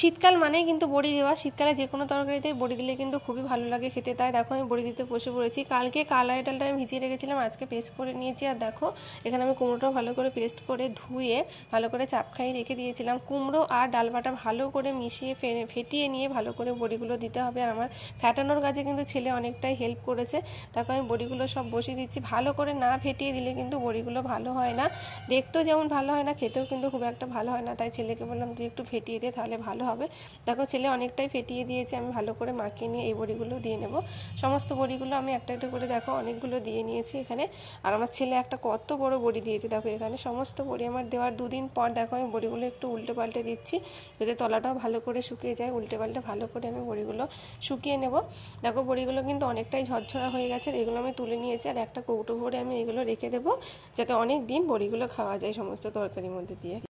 শীতকাল মানেই কিন্তু বড়ি দেওয়া শীতকালে যে কোনো তরকারিতে বড়ি দিলে কিন্তু খুবই ভালো লাগে খেতে তাই দেখো আমি বড়ি দিতে বসে পড়েছি কালকে কালাই ডালটা আমি ভিজিয়ে রেখেছিলাম আজকে পেস্ট করে নিয়েছি আর দেখো এখানে আমি কুমড়োটা ভালো করে পেস্ট করে ধুয়ে ভালো করে চাপ খাইয়ে রেখে দিয়েছিলাম কুমড়ো আর ডালবাটা ভালো করে মিশিয়ে ফেটিয়ে নিয়ে ভালো করে বড়িগুলো দিতে হবে আর আমার ফ্যাটানোর কাজে কিন্তু ছেলে অনেকটাই হেল্প করেছে দেখো আমি বড়িগুলো সব বসিয়ে দিচ্ছি ভালো করে না ফেটিয়ে দিলে কিন্তু বড়িগুলো ভালো হয় না দেখতেও যেমন ভালো হয় না খেতেও কিন্তু খুব একটা ভালো হয় না তাই ছেলেকে বললাম তুই একটু ফেটিয়ে দে তাহলে ভালো হবে দেখো ছেলে অনেকটাই ফেটিয়ে দিয়েছে আমি ভালো করে মাখিয়ে নিয়ে এই বড়িগুলো দিয়ে নেব সমস্ত বড়িগুলো আমি একটা একটা করে দেখো অনেকগুলো দিয়ে নিয়েছি এখানে আর আমার ছেলে একটা কত বড় বড়ি দিয়েছে দেখো এখানে সমস্ত বড়ি আমার দেওয়ার দুদিন পর দেখো আমি বড়িগুলো একটু উল্টে পাল্টে দিচ্ছি যাতে তলাটাও ভালো করে শুকিয়ে যায় উল্টে পাল্টে ভালো করে আমি বড়িগুলো শুকিয়ে নেব দেখো বড়িগুলো কিন্তু অনেকটাই ঝরঝরা হয়ে গেছে এগুলো আমি তুলে নিয়েছি আর একটা কৌটো ভরে আমি এগুলো রেখে দেবো যাতে অনেক দিন বড়িগুলো খাওয়া যায় সমস্ত তরকারির মধ্যে দিয়ে